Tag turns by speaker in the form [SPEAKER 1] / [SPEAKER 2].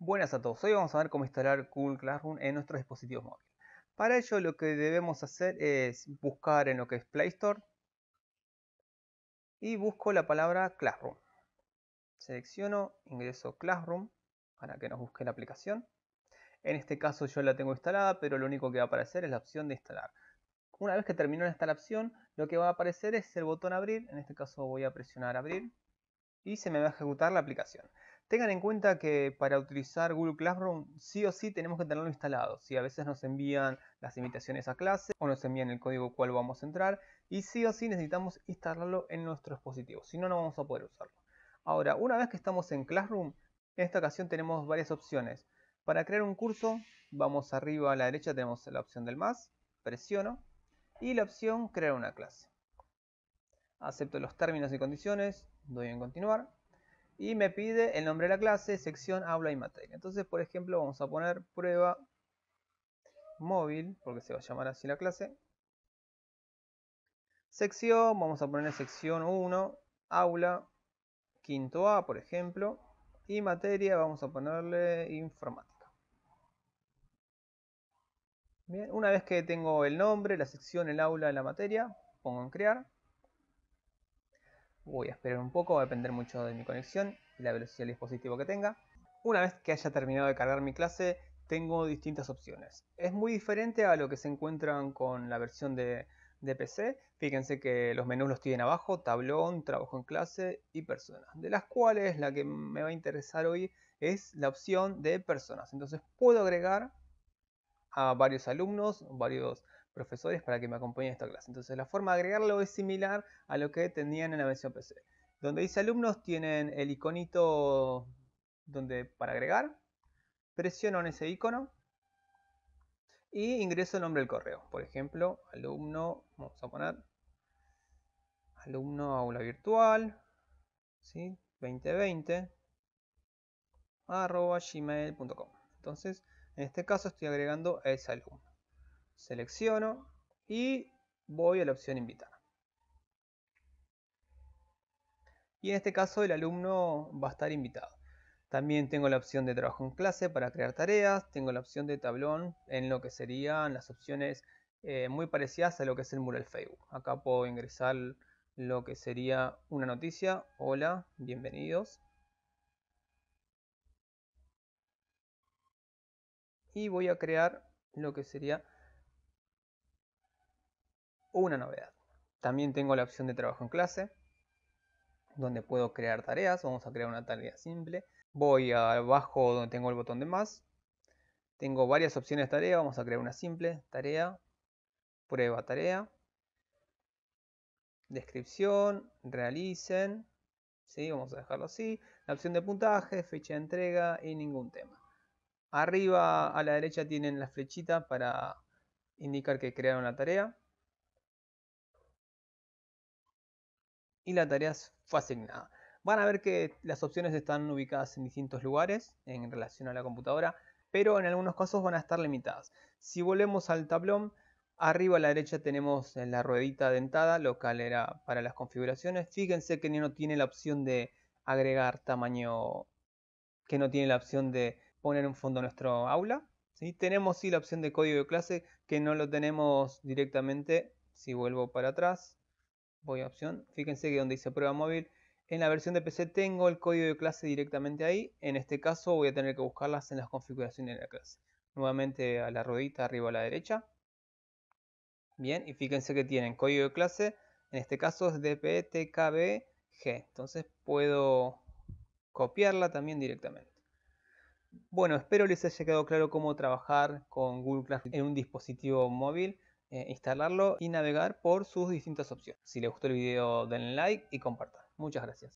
[SPEAKER 1] Buenas a todos, hoy vamos a ver cómo instalar Cool Classroom en nuestros dispositivos móviles. Para ello lo que debemos hacer es buscar en lo que es Play Store y busco la palabra Classroom. Selecciono, ingreso Classroom para que nos busque la aplicación. En este caso yo la tengo instalada, pero lo único que va a aparecer es la opción de instalar. Una vez que terminó la opción lo que va a aparecer es el botón abrir, en este caso voy a presionar abrir y se me va a ejecutar la aplicación. Tengan en cuenta que para utilizar Google Classroom sí o sí tenemos que tenerlo instalado. Si a veces nos envían las invitaciones a clase o nos envían el código cual vamos a entrar y sí o sí necesitamos instalarlo en nuestro dispositivo, si no no vamos a poder usarlo. Ahora, una vez que estamos en Classroom, en esta ocasión tenemos varias opciones. Para crear un curso, vamos arriba a la derecha tenemos la opción del más, presiono y la opción crear una clase. Acepto los términos y condiciones, doy en continuar y me pide el nombre de la clase, sección, aula y materia. Entonces, por ejemplo, vamos a poner prueba móvil, porque se va a llamar así la clase. Sección, vamos a poner sección 1, aula, quinto A, por ejemplo, y materia, vamos a ponerle informática. Bien, una vez que tengo el nombre, la sección, el aula, y la materia, pongo en crear. Voy a esperar un poco, va a depender mucho de mi conexión y la velocidad del dispositivo que tenga. Una vez que haya terminado de cargar mi clase, tengo distintas opciones. Es muy diferente a lo que se encuentran con la versión de, de PC. Fíjense que los menús los tienen abajo, tablón, trabajo en clase y personas. De las cuales la que me va a interesar hoy es la opción de personas. Entonces puedo agregar a varios alumnos, varios profesores para que me acompañen a esta clase. Entonces la forma de agregarlo es similar a lo que tenían en la versión PC. Donde dice alumnos tienen el iconito donde para agregar, presiono ese icono y ingreso el nombre del correo. Por ejemplo, alumno, vamos a poner alumno aula virtual, ¿sí? 2020 arroba gmail.com. Entonces, en este caso estoy agregando a ese alumno selecciono y voy a la opción invitar. Y en este caso el alumno va a estar invitado. También tengo la opción de trabajo en clase para crear tareas, tengo la opción de tablón en lo que serían las opciones eh, muy parecidas a lo que es el mural Facebook. Acá puedo ingresar lo que sería una noticia, hola, bienvenidos. Y voy a crear lo que sería una novedad. También tengo la opción de trabajo en clase, donde puedo crear tareas. Vamos a crear una tarea simple. Voy abajo donde tengo el botón de más. Tengo varias opciones de tarea. Vamos a crear una simple. Tarea, prueba tarea, descripción, realicen. ¿sí? Vamos a dejarlo así. La opción de puntaje, fecha de entrega y ningún tema. Arriba a la derecha tienen la flechita para indicar que crearon la tarea. y la tarea fue asignada. Van a ver que las opciones están ubicadas en distintos lugares en relación a la computadora, pero en algunos casos van a estar limitadas. Si volvemos al tablón, arriba a la derecha tenemos eh, la ruedita dentada, lo cual era para las configuraciones. Fíjense que no tiene la opción de agregar tamaño, que no tiene la opción de poner un fondo a nuestro aula. Tenemos sí la opción de código de clase, que no lo tenemos directamente. Si vuelvo para atrás, voy a opción, fíjense que donde dice prueba móvil, en la versión de PC tengo el código de clase directamente ahí, en este caso voy a tener que buscarlas en las configuraciones de la clase. Nuevamente a la ruedita arriba a la derecha. Bien, y fíjense que tienen código de clase, en este caso es dptkbg, e entonces puedo copiarla también directamente. Bueno, espero les haya quedado claro cómo trabajar con Google Classroom en un dispositivo móvil. Eh, instalarlo y navegar por sus distintas opciones. Si les gustó el video denle like y compartan. Muchas gracias.